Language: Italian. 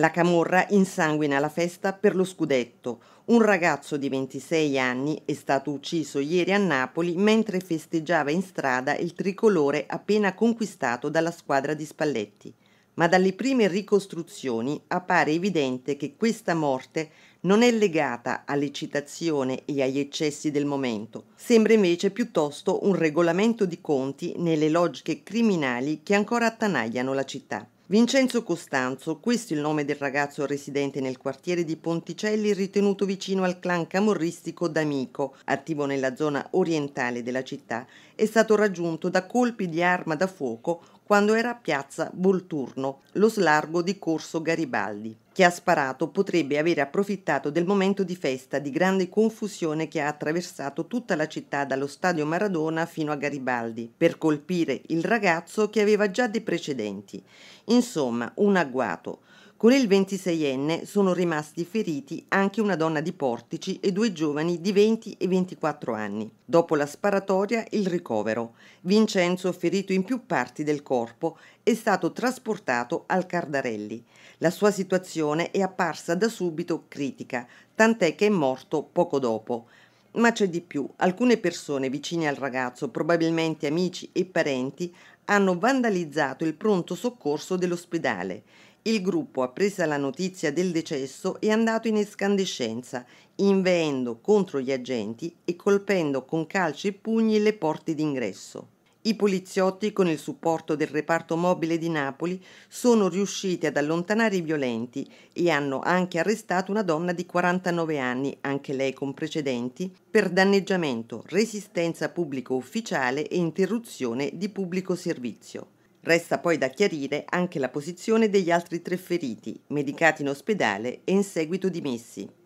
La camorra insanguina la festa per lo scudetto. Un ragazzo di 26 anni è stato ucciso ieri a Napoli mentre festeggiava in strada il tricolore appena conquistato dalla squadra di Spalletti. Ma dalle prime ricostruzioni appare evidente che questa morte non è legata all'eccitazione e agli eccessi del momento, sembra invece piuttosto un regolamento di conti nelle logiche criminali che ancora attanagliano la città. Vincenzo Costanzo, questo è il nome del ragazzo residente nel quartiere di Ponticelli ritenuto vicino al clan camorristico D'Amico, attivo nella zona orientale della città, è stato raggiunto da colpi di arma da fuoco quando era a piazza Volturno, lo slargo di Corso Garibaldi. Chi ha sparato potrebbe aver approfittato del momento di festa, di grande confusione che ha attraversato tutta la città dallo stadio Maradona fino a Garibaldi, per colpire il ragazzo che aveva già dei precedenti. Insomma, un agguato. Con il 26enne sono rimasti feriti anche una donna di Portici e due giovani di 20 e 24 anni. Dopo la sparatoria il ricovero. Vincenzo, ferito in più parti del corpo, è stato trasportato al Cardarelli. La sua situazione è apparsa da subito critica, tant'è che è morto poco dopo. Ma c'è di più, alcune persone vicine al ragazzo, probabilmente amici e parenti, hanno vandalizzato il pronto soccorso dell'ospedale. Il gruppo, appresa la notizia del decesso, è andato in escandescenza, inveendo contro gli agenti e colpendo con calci e pugni le porte d'ingresso. I poliziotti, con il supporto del reparto mobile di Napoli, sono riusciti ad allontanare i violenti e hanno anche arrestato una donna di 49 anni, anche lei con precedenti, per danneggiamento, resistenza pubblico ufficiale e interruzione di pubblico servizio. Resta poi da chiarire anche la posizione degli altri tre feriti, medicati in ospedale e in seguito dimessi.